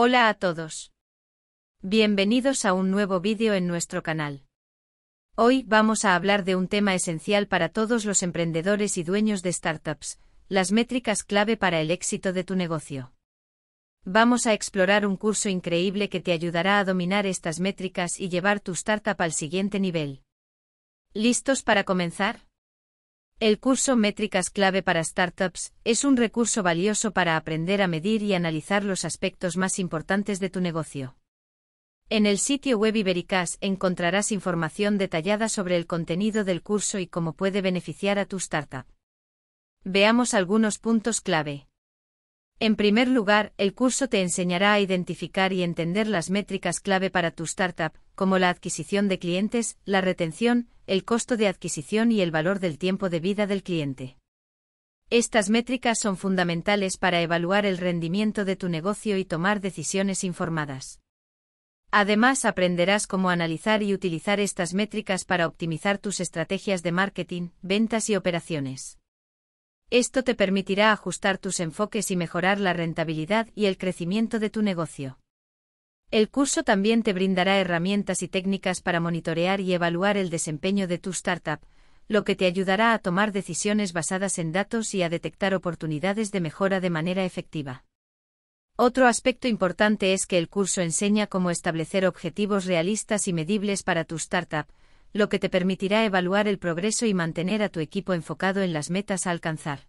Hola a todos. Bienvenidos a un nuevo vídeo en nuestro canal. Hoy vamos a hablar de un tema esencial para todos los emprendedores y dueños de startups, las métricas clave para el éxito de tu negocio. Vamos a explorar un curso increíble que te ayudará a dominar estas métricas y llevar tu startup al siguiente nivel. ¿Listos para comenzar? El curso Métricas clave para startups es un recurso valioso para aprender a medir y analizar los aspectos más importantes de tu negocio. En el sitio web Ibericas encontrarás información detallada sobre el contenido del curso y cómo puede beneficiar a tu startup. Veamos algunos puntos clave. En primer lugar, el curso te enseñará a identificar y entender las métricas clave para tu startup, como la adquisición de clientes, la retención, el costo de adquisición y el valor del tiempo de vida del cliente. Estas métricas son fundamentales para evaluar el rendimiento de tu negocio y tomar decisiones informadas. Además, aprenderás cómo analizar y utilizar estas métricas para optimizar tus estrategias de marketing, ventas y operaciones. Esto te permitirá ajustar tus enfoques y mejorar la rentabilidad y el crecimiento de tu negocio. El curso también te brindará herramientas y técnicas para monitorear y evaluar el desempeño de tu startup, lo que te ayudará a tomar decisiones basadas en datos y a detectar oportunidades de mejora de manera efectiva. Otro aspecto importante es que el curso enseña cómo establecer objetivos realistas y medibles para tu startup, lo que te permitirá evaluar el progreso y mantener a tu equipo enfocado en las metas a alcanzar.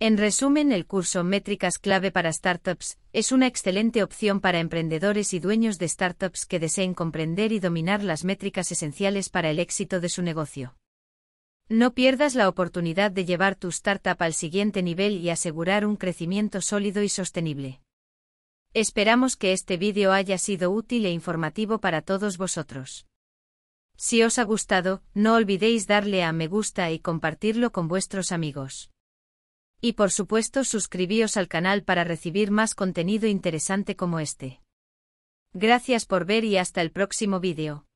En resumen, el curso Métricas clave para startups es una excelente opción para emprendedores y dueños de startups que deseen comprender y dominar las métricas esenciales para el éxito de su negocio. No pierdas la oportunidad de llevar tu startup al siguiente nivel y asegurar un crecimiento sólido y sostenible. Esperamos que este vídeo haya sido útil e informativo para todos vosotros. Si os ha gustado, no olvidéis darle a me gusta y compartirlo con vuestros amigos. Y por supuesto suscribíos al canal para recibir más contenido interesante como este. Gracias por ver y hasta el próximo vídeo.